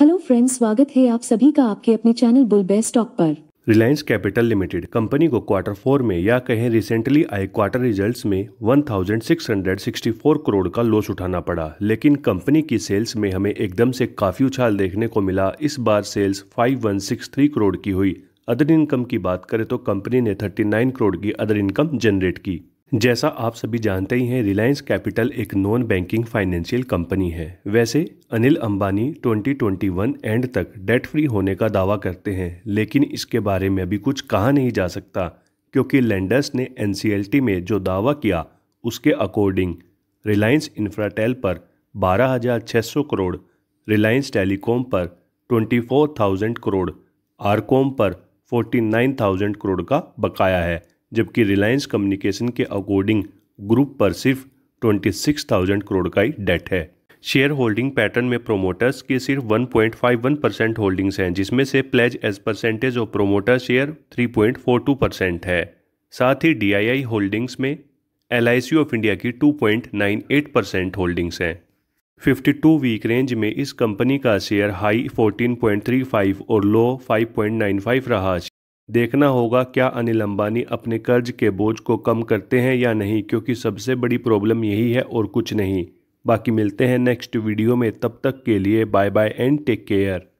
hello friends स्वागत है आप सभी का आपके अपने चैनल बुल बेस्ट स्टॉक पर रिलायंस कैपिटल लिमिटेड कंपनी को क्वार्टर फोर में या कहें रिसेंटली आए क्वार्टर रिजल्ट्स में 1664 करोड़ का लॉस उठाना पड़ा लेकिन कंपनी की सेल्स में हमें एकदम से काफी उछाल देखने को मिला इस बार सेल्स 5163 करोड़ की हुई अदर इनकम की बात करें तो कंपनी ने 39 करोड़ की अदर इनकम जनरेट की जैसा आप सभी जानते ही हैं रिलायंस कैपिटल एक नॉन बैंकिंग फाइनेंशियल कंपनी है वैसे अनिल अंबानी 2021 एंड तक डेट फ्री होने का दावा करते हैं लेकिन इसके बारे में अभी कुछ कहा नहीं जा सकता क्योंकि लैंडर्स ने एन में जो दावा किया उसके अकॉर्डिंग रिलायंस इंफ्राटेल पर 12,600 करोड़ रिलायंस टेलीकॉम पर 24,000 करोड़ आरकॉम पर 49,000 करोड़ का बकाया है जबकि रिलायंस कम्युनिकेशन के अकॉर्डिंग ग्रुप पर सिर्फ 26,000 करोड़ का ही डेट है शेयर होल्डिंग पैटर्न में प्रोमोटर्स के सिर्फ 1.51 परसेंट होल्डिंग्स हैं जिसमें से pledge as percentage of promoter share 3.42 percent है साथ ही डीआईआई होल्डिंग्स में एल ऑफ इंडिया की 2.98 परसेंट होल्डिंग्स हैं 52 वीक रेंज में इस कंपनी का शेयर हाई 14.35 और लो 5.95 रहा देखना होगा क्या अनिल अंबानी अपने कर्ज के बोझ को कम करते हैं या नहीं क्योंकि सबसे बड़ी प्रॉब्लम यही है और कुछ नहीं बाकी मिलते हैं नेक्स्ट वीडियो में तब तक के लिए bye bye and take care